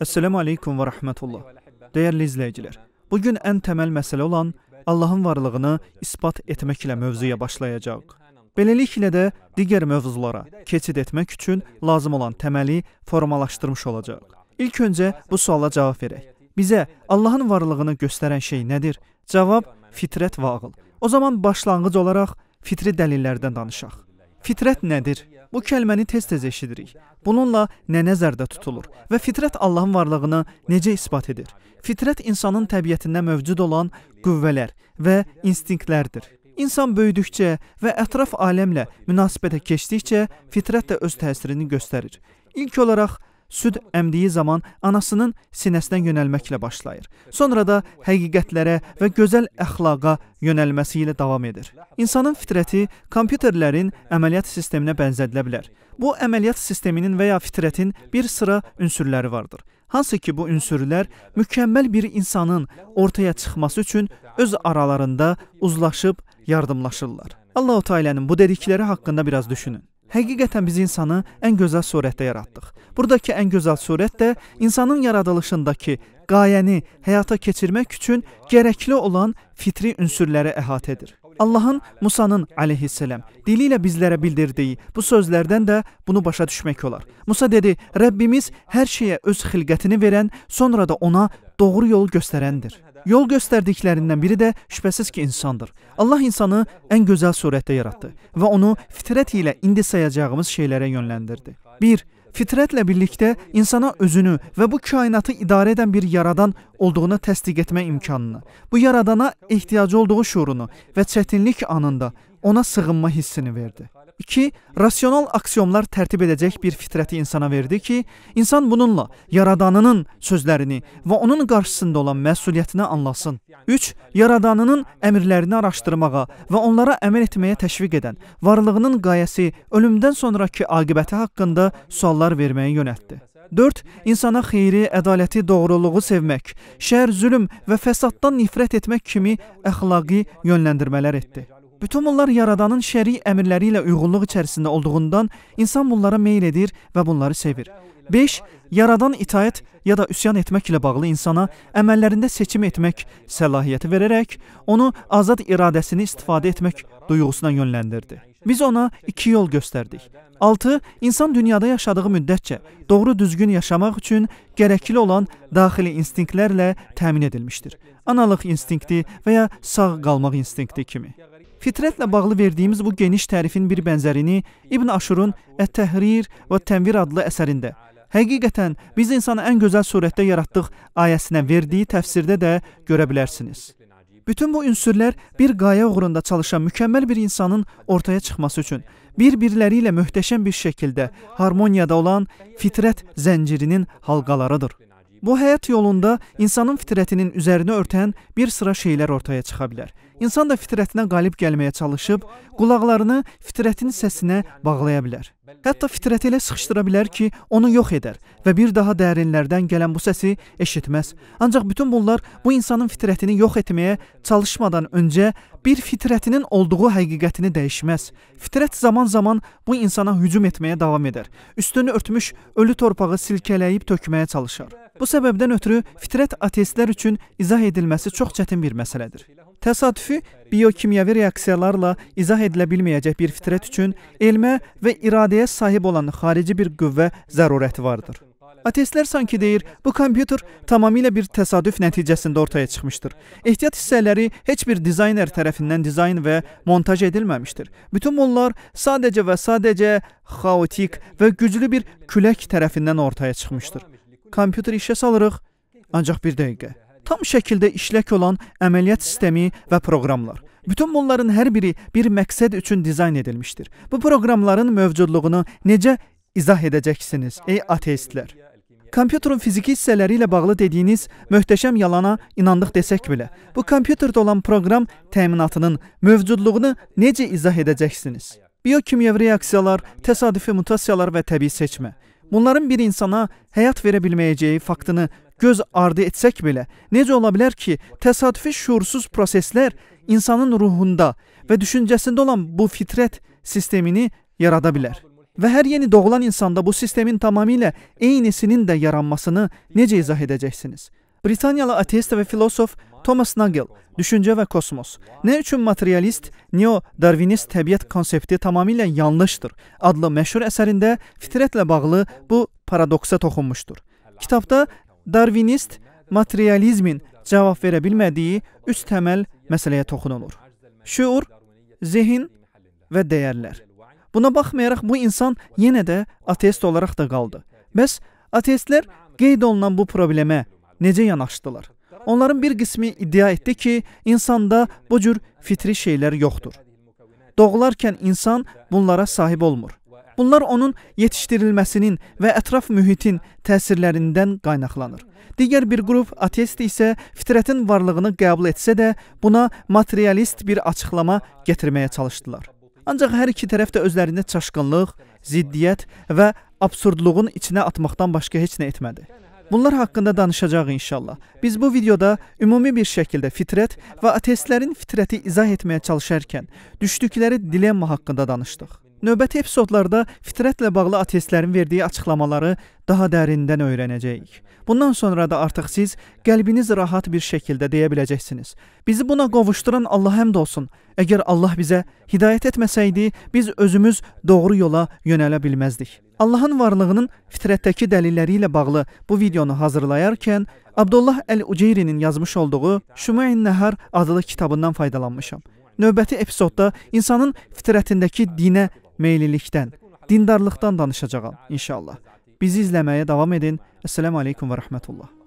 Əssəlamu aleykum və rəhmətullah. Dəyərli izləyicilər, bu gün ən təməl məsələ olan Allahın varlığını isbat etməklə mövzuya başlayacağıq. Beləliklə də digər mövzulara keçid etmək üçün lazım olan təməli formalaşdırmış olacağıq. İlk öncə bu suala cavab verək. Bizə Allahın varlığını göstərən şey nədir? Cavab fitrət və ağıl. O zaman başlanğıc olaraq fitri dəlillərdən danışaq. Fitrət nədir? Bu kəlməni tez-tez eşidirik. Bununla nə nəzərdə tutulur və fitrət Allahın varlığını necə isbat edir? Fitrət insanın təbiətində mövcud olan qüvvələr və instinktlərdir. İnsan böyüdükcə və ətraf aləmlə münasibətə keçdikcə fitrət də öz təsirini göstərir. İlk olaraq süd əmdiyi zaman anasının sinəsinə yönəlməklə başlayır. Sonra da həqiqətlərə və gözəl əxlaqa yönəlməsi ilə davam edir. İnsanın fitrəti kompüterlərin əməliyyat sisteminə bənzədilə bilər. Bu əməliyyat sisteminin və ya fitrətin bir sıra ünsürləri vardır. Hansı ki bu ünsürlər mükəmməl bir insanın ortaya çıxması üçün öz aralarında uzlaşıb yardımlaşırlar. Allahu Taala'nın bu dedikləri haqqında biraz düşünün. Həqiqətən biz insanı ən gözəl surətdə yaratdıq. Buradakı ən gözəl surət də insanın yaradılışındakı qayəni həyata keçirmək üçün gərəkli olan fitri ünsürləri əhatə edir. Allahın Musanın əleyhissalam dili ilə bizlərə bildirdiyi bu sözlərdən də bunu başa düşmək olar. Musa dedi: "Rəbbimiz hər şeyə öz xilqətini verən, sonra da ona doğru yolu göstərəndir." Yol göstərdiklərindən biri də şübhəsiz ki, insandır. Allah insanı ən gözəl surətdə yaratdı və onu fitrət ilə indi sayacağımız şeylərə yönləndirdi. 1. Fitrətlə birlikdə insana özünü və bu kainatı idarə edən bir yaradan olduğunu təsdiq etmə imkanını, bu yaradana ehtiyacı olduğu şuurunu və çətinlik anında ona sığınma hissini verdi. 2. Rasional aksiyomlar tərtib edəcək bir fitrəti insana verdi ki, insan bununla yaradanının sözlərini və onun qarşısında olan məsuliyyətini anlasın. 3. Yaradanının əmrlərini araşdırmağa və onlara əməl etməyə təşviq edən, varlığının qayəsi, ölümdən sonrakı aqibəti haqqında suallar verməyə yönəltdi. 4. İnsana xeyri, ədaləti, doğruluğu sevmək, şər, zülm və fəsaddan nifrət etmək kimi əxlaqi yönləndirmələr etdi. Bütün bunlar yaradanın şəri əmrləri ilə uyğunluq içərisində olduğundan insan bunlara meyl edir və bunları sevir. 5. Yaradan itaət ya da üsyan etmək ilə bağlı insana əməllərində seçim etmək səlahiyyəti verərək onu azad iradəsini istifadə etmək duyğusuna yönləndirdi. Biz ona iki yol göstərdik. 6. İnsan dünyada yaşadığı müddətcə doğru düzgün yaşamaq üçün gərəkli olan daxili instinktlərlə təmin edilmişdir. Analıq instinkti və ya sağ qalmaq instinkti kimi. Fitrətlə bağlı verdiyimiz bu geniş tərifin bir bənzərini İbn Aşurun Ət-Təhrir və Tənvir adlı əsərində Həqiqətən biz insanı ən gözəl surətdə yaratdıq ayəsinə verdiyi təfsirdə də görə bilərsiniz. Bütün bu ünsürlər bir qaya uğrunda çalışan mükəmməl bir insanın ortaya çıxması üçün bir-birləri ilə möhtəşəm bir şəkildə harmoniyada olan fitrət zəncirinin halqalarıdır. Bu həyat yolunda insanın fitrətinin üzərini örtən bir sıra şeylər ortaya çıxa bilər. İnsan da fitrətinə qalib gəlməyə çalışıb qulaqlarını fitrətin səsinə bağlaya bilər. Hətta fitrəti elə sıxışdıra bilər ki, onu yox edər və bir daha dərinlərdən gələn bu səsi eşitməz. Ancaq bütün bunlar bu insanın fitrətini yox etməyə çalışmadan öncə bir fitrətinin olduğu həqiqətini dəyişməz. Fitrət zaman-zaman bu insana hücum etməyə davam edər. Üstünü örtmüş ölü torpağı silkələyib tökməyə çalışar. Bu səbəbdən ötürü fitrət ateistlər üçün izah edilməsi çox çətin bir məsələdir. Təsadüfi biokimyəvi reaksiyalarla izah edilə bilməyəcək bir fitrət üçün elmə və iradəyə sahib olan xarici bir qüvvə zərurəti vardır. Ateistlər sanki deyir, bu kompüter tamamilə bir təsadüf nəticəsində ortaya çıxmışdır. Ehtiyat hissələri heç bir dizayner tərəfindən dizayn və montaj edilməmişdir. Bütün bunlar sadəcə və sadəcə xaotik və güclü bir külək tərəfindən ortaya çıxmışdır. Kompüteri işə salırıq, ancaq bir dəqiqə. Tam şəkildə işlək olan əməliyyat sistemi və proqramlar. Bütün bunların hər biri bir məqsəd üçün dizayn edilmişdir. Bu proqramların mövcudluğunu necə izah edəcəksiniz ey ateistlər? kompüterin fiziki hissələri ilə bağlı dediyiniz möhtəşəm yalana inandıq desək belə, bu kompüterdə olan proqram təminatının mövcudluğunu necə izah edəcəksiniz? Biokimyəvi reaksiyalar, təsadüfi mutasiyalar və təbii seçmə. Bunların bir insana həyat verə bilməyəcəyi faktını göz ardı etsək belə, necə ola bilər ki, təsadüfi şuursuz proseslər insanın ruhunda və düşüncəsində olan bu fitrət sistemini yarada bilər. Və hər yeni doğulan insanda bu sistemin tamamilə eynisinin də yaranmasını necə izah edəcəksiniz? Britaniyalı ateist və filosof Thomas Nagel Düşüncə və kosmos. Nə üçün materialist, neo-darvinist təbiət konsepti tamamilə yanlışdır adlı məşhur əsərində fitrətlə bağlı bu paradoksa toxunmuşdur. Kitabda Darvinist materializmin cavab verə bilmədiyi üç təməl məsələyə toxunulur. Şüur, zehin və dəyərlər. Buna baxmayaraq bu insan yenə də ateist olaraq da qaldı. Bəs ateistlər qeyd olunan bu problemə necə yanaşdılar? Onların bir qismi iddia etdi ki, insanda bu cür fitri şeylər yoxdur. Doğularkən insan bunlara sahib olmur. Bunlar onun yetişdirilməsinin və ətraf mühitin təsirlərindən qaynaqlanır. Digər bir qrup ateist isə fitrətin varlığını qəbul etsə də, buna materialist bir açıqlama gətirməyə çalışdılar. Ancaq hər iki tərəf də özlərində çaşqınlıq, ziddiyyət və absurdluğun içinə atmaqdan başqa heç nə etmədi. Bunlar haqqında danışacağıq inşallah. Biz bu videoda ümumi bir şəkildə fitrət və ateistlərin fitrəti izah etməyə çalışarkən düşdükləri dilemma haqqında danışdıq. Növbəti epizodlarda fitrətlə bağlı ateistlərin verdiyi açıqlamaları daha dərindən öyrənəcəyik. Bundan sonra da artıq siz qəlbiniz rahat bir şəkildə deyə biləcəksiniz. Bizi buna qovuşduran Allah həmd olsun. Əgər Allah bizə hidayət etməsəydi, biz özümüz doğru yola yönələ bilməzdik. Allahın varlığının fitrətdəki dəlilləri ilə bağlı bu videonu hazırlayarkən Abdullah Əl-Uceyrinin yazmış olduğu Şümayin Nəhər adlı kitabından faydalanmışam. Növbəti epizodda insanın fitrətindəki dinə meyillilikdən, dindarlıqdan danışacağam inşallah. Bizi izləməyə davam edin. Assalamu alaykum və rahmetullah.